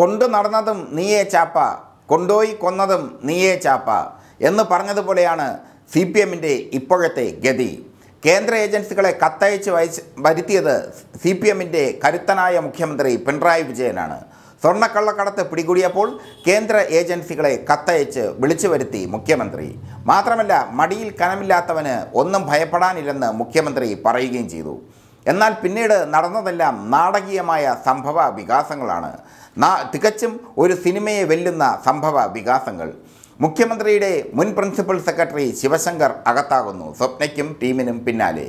കൊണ്ടു നടന്നതും നീയേ ചാപ്പ കൊണ്ടുപോയി കൊന്നതും നീയേ ചാപ്പ എന്ന് പറഞ്ഞതുപോലെയാണ് സി പി എമ്മിൻ്റെ ഇപ്പോഴത്തെ ഗതി കേന്ദ്ര ഏജൻസികളെ കത്തയച്ച് വയച്ച് വരുത്തിയത് സി പി എമ്മിൻ്റെ കരുത്തനായ മുഖ്യമന്ത്രി പിണറായി വിജയനാണ് സ്വർണ്ണക്കള്ളക്കടത്ത് പിടികൂടിയപ്പോൾ കേന്ദ്ര ഏജൻസികളെ കത്തയച്ച് വിളിച്ചു വരുത്തി മുഖ്യമന്ത്രി മാത്രമല്ല മടിയിൽ കനമില്ലാത്തവന് ഒന്നും ഭയപ്പെടാനില്ലെന്ന് മുഖ്യമന്ത്രി പറയുകയും ചെയ്തു എന്നാൽ പിന്നീട് നടന്നതെല്ലാം നാടകീയമായ സംഭവ വികാസങ്ങളാണ് തികച്ചും ഒരു സിനിമയെ വെല്ലുന്ന സംഭവ വികാസങ്ങൾ മുഖ്യമന്ത്രിയുടെ മുൻ പ്രിൻസിപ്പൽ സെക്രട്ടറി ശിവശങ്കർ അകത്താകുന്നു സ്വപ്നയ്ക്കും ടീമിനും പിന്നാലെ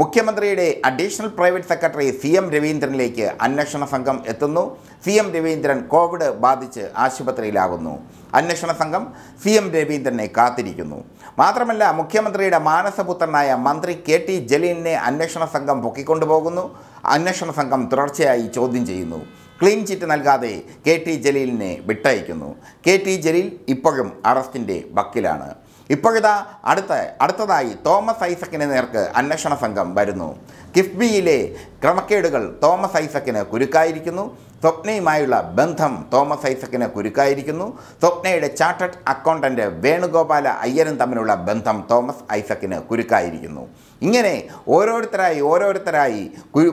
മുഖ്യമന്ത്രിയുടെ additional private secretary C M രവീന്ദ്രനിലേക്ക് അന്വേഷണ സംഘം എത്തുന്നു സി എം രവീന്ദ്രൻ കോവിഡ് ബാധിച്ച് ആശുപത്രിയിലാകുന്നു അന്വേഷണ സംഘം സി എം രവീന്ദ്രനെ കാത്തിരിക്കുന്നു മാത്രമല്ല മുഖ്യമന്ത്രിയുടെ മാനസപുത്രനായ മന്ത്രി കെ ടി ജലീലിനെ അന്വേഷണ സംഘം പൊക്കിക്കൊണ്ടുപോകുന്നു അന്വേഷണ സംഘം തുടർച്ചയായി ചോദ്യം ചെയ്യുന്നു ക്ലീൻ ചിറ്റ് നൽകാതെ കെ ടി ജലീലിനെ വിട്ടയക്കുന്നു കെ ടി ജലീൽ ഇപ്പോഴും അറസ്റ്റിൻ്റെ ബക്കിലാണ് ഇപ്പോഴിതാ അടുത്ത അടുത്തതായി തോമസ് ഐസക്കിന് നേർക്ക് അന്വേഷണ സംഘം വരുന്നു കിഫ്ബിയിലെ ക്രമക്കേടുകൾ തോമസ് ഐസക്കിന് കുരുക്കായിരിക്കുന്നു സ്വപ്നയുമായുള്ള ബന്ധം തോമസ് ഐസക്കിന് കുരുക്കായിരിക്കുന്നു സ്വപ്നയുടെ ചാർട്ടഡ് അക്കൗണ്ടൻ്റ് വേണുഗോപാല അയ്യരും തമ്മിലുള്ള ബന്ധം തോമസ് ഐസക്കിന് കുരുക്കായിരിക്കുന്നു ഇങ്ങനെ ഓരോരുത്തരായി ഓരോരുത്തരായി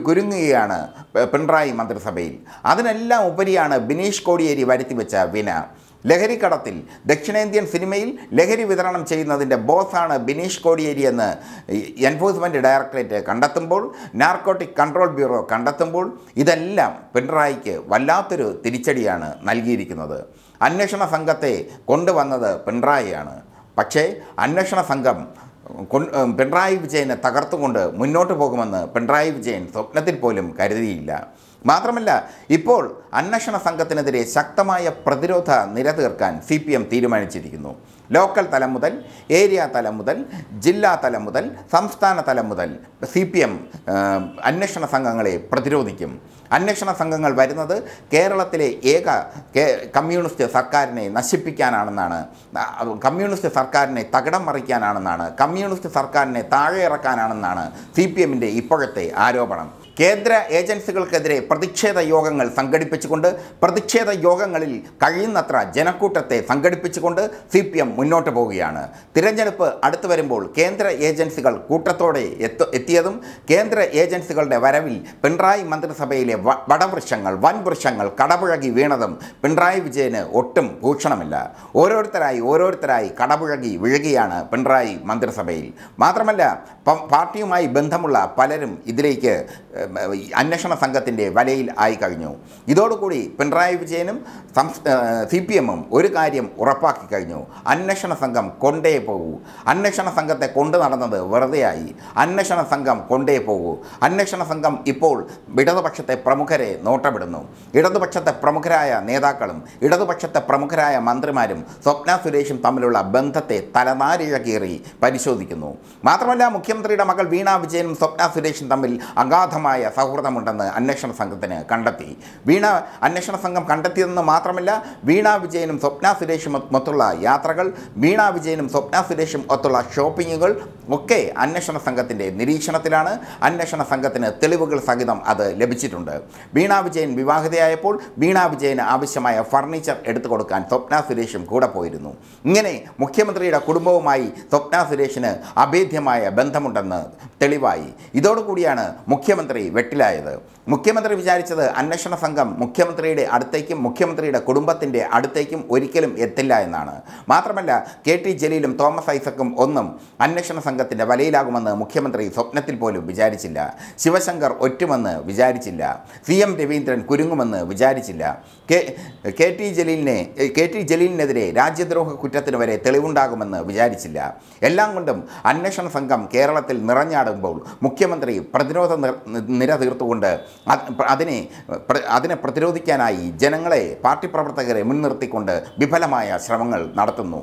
കുരുങ്ങുകയാണ് പിണറായി മന്ത്രിസഭയിൽ അതിനെല്ലാം ഉപരിയാണ് ബിനീഷ് കോടിയേരി വരുത്തിവെച്ച വിന ലഹരിക്കടത്തിൽ ദക്ഷിണേന്ത്യൻ സിനിമയിൽ ലഹരി വിതരണം ചെയ്യുന്നതിൻ്റെ ബോസാണ് ബിനീഷ് കോടിയേരി എന്ന് എൻഫോഴ്സ്മെൻറ്റ് ഡയറക്ടറേറ്റ് കണ്ടെത്തുമ്പോൾ നാർക്കോട്ടിക് കൺട്രോൾ ബ്യൂറോ കണ്ടെത്തുമ്പോൾ ഇതെല്ലാം പിണറായിക്ക് വല്ലാത്തൊരു തിരിച്ചടിയാണ് നൽകിയിരിക്കുന്നത് അന്വേഷണ സംഘത്തെ കൊണ്ടുവന്നത് പിണറായിയാണ് പക്ഷേ അന്വേഷണ സംഘം പിണറായി വിജയനെ തകർത്തുകൊണ്ട് മുന്നോട്ട് പോകുമെന്ന് പിണറായി വിജയൻ സ്വപ്നത്തിൽ പോലും കരുതിയില്ല മാത്രമല്ല ഇപ്പോൾ അന്വേഷണ സംഘത്തിനെതിരെ ശക്തമായ പ്രതിരോധ നിര തീർക്കാൻ സി പി എം തീരുമാനിച്ചിരിക്കുന്നു ലോക്കൽ തലം മുതൽ ഏരിയ തലം മുതൽ ജില്ലാ തലം മുതൽ സംസ്ഥാന തലം മുതൽ സി പി എം അന്വേഷണ സംഘങ്ങളെ പ്രതിരോധിക്കും അന്വേഷണ സംഘങ്ങൾ വരുന്നത് കേരളത്തിലെ ഏക കമ്മ്യൂണിസ്റ്റ് സർക്കാരിനെ നശിപ്പിക്കാനാണെന്നാണ് കമ്മ്യൂണിസ്റ്റ് സർക്കാരിനെ തകിടം മറിക്കാനാണെന്നാണ് കമ്മ്യൂണിസ്റ്റ് സർക്കാരിനെ താഴെ ഇറക്കാനാണെന്നാണ് സി പി എമ്മിൻ്റെ ഇപ്പോഴത്തെ ആരോപണം കേന്ദ്ര ഏജൻസികൾക്കെതിരെ പ്രതിഷേധ യോഗങ്ങൾ സംഘടിപ്പിച്ചുകൊണ്ട് പ്രതിഷേധ യോഗങ്ങളിൽ കഴിയുന്നത്ര ജനക്കൂട്ടത്തെ സംഘടിപ്പിച്ചുകൊണ്ട് സി പി എം മുന്നോട്ട് പോവുകയാണ് തിരഞ്ഞെടുപ്പ് അടുത്തു വരുമ്പോൾ കേന്ദ്ര ഏജൻസികൾ കൂട്ടത്തോടെ എത്തിയതും കേന്ദ്ര ഏജൻസികളുടെ വരവിൽ പിണറായി മന്ത്രിസഭയിലെ വടവൃക്ഷങ്ങൾ വൻവൃക്ഷങ്ങൾ കടപുഴകി വീണതും പിണറായി വിജയന് ഒട്ടും ഭൂഷണമില്ല ഓരോരുത്തരായി ഓരോരുത്തരായി കടപുഴകി വീഴുകയാണ് പിണറായി മന്ത്രിസഭയിൽ മാത്രമല്ല പാർട്ടിയുമായി ബന്ധമുള്ള പലരും ഇതിലേക്ക് അന്വേഷണ സംഘത്തിൻ്റെ വലയിൽ ആയി കഴിഞ്ഞു ഇതോടുകൂടി പിണറായി വിജയനും സി പി എമ്മും ഒരു കാര്യം ഉറപ്പാക്കി കഴിഞ്ഞു അന്വേഷണ സംഘം കൊണ്ടേ പോകൂ അന്വേഷണ സംഘത്തെ കൊണ്ടു നടന്നത് വെറുതെയായി അന്വേഷണ സംഘം കൊണ്ടേ പോകൂ അന്വേഷണ സംഘം ഇപ്പോൾ ഇടതുപക്ഷത്തെ പ്രമുഖരെ നോട്ടമിടുന്നു ഇടതുപക്ഷത്തെ പ്രമുഖരായ നേതാക്കളും ഇടതുപക്ഷത്തെ പ്രമുഖരായ മന്ത്രിമാരും സ്വപ്ന സുരേഷും തമ്മിലുള്ള ബന്ധത്തെ തലനാരിഴകീറി പരിശോധിക്കുന്നു മാത്രമല്ല മുഖ്യമന്ത്രിയുടെ മകൾ വീണ വിജയനും സ്വപ്ന സുരേഷും തമ്മിൽ അഗാധമായ സൗഹൃദമുണ്ടെന്ന് അന്വേഷണ സംഘം സംഘത്തിന് കണ്ടെത്തി വീണ അന്വേഷണ സംഘം കണ്ടെത്തിയതെന്ന് മാത്രമല്ല വീണ വിജയനും സ്വപ്ന സുരേഷും മൊത്തമുള്ള യാത്രകൾ വീണ വിജയനും സ്വപ്ന സുരേഷും ഒത്തുള്ള ഷോപ്പിങ്ങുകൾ ഒക്കെ അന്വേഷണ സംഘത്തിൻ്റെ നിരീക്ഷണത്തിലാണ് അന്വേഷണ സംഘത്തിന് തെളിവുകൾ സഹിതം അത് ലഭിച്ചിട്ടുണ്ട് വീണ വിജയൻ വിവാഹിതയായപ്പോൾ വീണ വിജയന് ആവശ്യമായ ഫർണിച്ചർ എടുത്തു കൊടുക്കാൻ സ്വപ്ന സുരേഷും കൂടെ പോയിരുന്നു ഇങ്ങനെ മുഖ്യമന്ത്രിയുടെ കുടുംബവുമായി സ്വപ്ന സുരേഷിന് അഭേദ്യമായ ബന്ധമുണ്ടെന്ന് തെളിവായി ഇതോടുകൂടിയാണ് മുഖ്യമന്ത്രി വെട്ടിലായത് മുഖ്യമന്ത്രി വിചാരിച്ചത് അന്വേഷണ സംഘം മുഖ്യമന്ത്രിയുടെ അടുത്തേക്കും മുഖ്യമന്ത്രിയുടെ കുടുംബത്തിൻ്റെ അടുത്തേക്കും ഒരിക്കലും എത്തില്ല എന്നാണ് മാത്രമല്ല കെ ടി ജലീലും തോമസ് ഐസക്കും ഒന്നും അന്വേഷണ സംഘത്തിൻ്റെ വലയിലാകുമെന്ന് മുഖ്യമന്ത്രി സ്വപ്നത്തിൽ പോലും വിചാരിച്ചില്ല ശിവശങ്കർ ഒറ്റുമെന്ന് വിചാരിച്ചില്ല സി എം രവീന്ദ്രൻ കുരുങ്ങുമെന്ന് വിചാരിച്ചില്ല കെ കെ ടി ജലീലിനെ കെ ടി ജലീലിനെതിരെ രാജ്യദ്രോഹ കുറ്റത്തിന് വരെ തെളിവുണ്ടാകുമെന്ന് വിചാരിച്ചില്ല എല്ലാം കൊണ്ടും അന്വേഷണ സംഘം കേരളത്തിൽ നിറഞ്ഞാടുമ്പോൾ മുഖ്യമന്ത്രി പ്രതിരോധ നിര തീർത്തുകൊണ്ട് അതിനെ അതിനെ പ്രതിരോധിക്കാനായി ജനങ്ങളെ പാർട്ടി പ്രവർത്തകരെ മുൻനിർത്തിക്കൊണ്ട് വിഫലമായ ശ്രമങ്ങൾ നടത്തുന്നു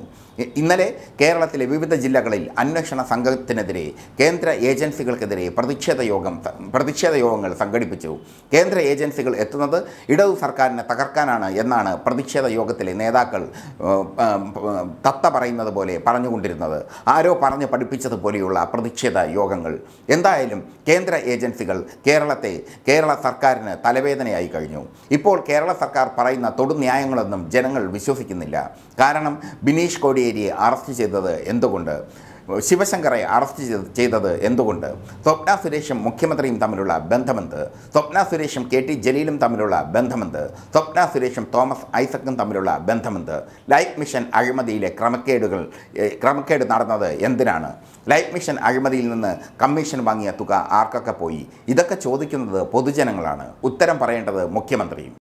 ഇന്നലെ കേരളത്തിലെ വിവിധ ജില്ലകളിൽ അന്വേഷണ സംഘത്തിനെതിരെ കേന്ദ്ര ഏജൻസികൾക്കെതിരെ പ്രതിഷേധ യോഗം പ്രതിഷേധ യോഗങ്ങൾ സംഘടിപ്പിച്ചു കേന്ദ്ര ഏജൻസികൾ എത്തുന്നത് ഇടതു സർക്കാരിനെ തകർക്കാനാണ് എന്നാണ് പ്രതിഷേധ യോഗത്തിലെ നേതാക്കൾ തത്ത പറയുന്നത് പോലെ പറഞ്ഞുകൊണ്ടിരുന്നത് ആരോ പറഞ്ഞ് പഠിപ്പിച്ചതുപോലെയുള്ള പ്രതിഷേധ യോഗങ്ങൾ എന്തായാലും കേന്ദ്ര ഏജൻസികൾ കേരളത്തെ കേരള സർക്കാർ സർക്കാരിന് തലവേദനയായി കഴിഞ്ഞു ഇപ്പോൾ കേരള സർക്കാർ പറയുന്ന തൊടുന്യായങ്ങളൊന്നും ജനങ്ങൾ വിശ്വസിക്കുന്നില്ല കാരണം ബിനീഷ് കോടിയേരിയെ അറസ്റ്റ് ചെയ്തത് എന്തുകൊണ്ട് ശിവശങ്കറെ അറസ്റ്റ് ചെയ്തത് എന്തുകൊണ്ട് സ്വപ്ന സുരേഷും മുഖ്യമന്ത്രിയും തമ്മിലുള്ള ബന്ധമെന്ത് സ്വപ്ന സുരേഷും കെ ടി ജലീലും തമ്മിലുള്ള ബന്ധമെന്ത് സ്വപ്ന സുരേഷും തോമസ് ഐസക്കും തമ്മിലുള്ള ബന്ധമെന്ത് ലൈഫ് മിഷൻ അഴിമതിയിലെ ക്രമക്കേടുകൾ ക്രമക്കേട് നടന്നത് എന്തിനാണ് ലൈഫ് മിഷൻ അഴിമതിയിൽ നിന്ന് കമ്മീഷൻ വാങ്ങിയ തുക ആർക്കൊക്കെ പോയി ഇതൊക്കെ ചോദിക്കുന്നത് പൊതുജനങ്ങളാണ് ഉത്തരം പറയേണ്ടത് മുഖ്യമന്ത്രിയും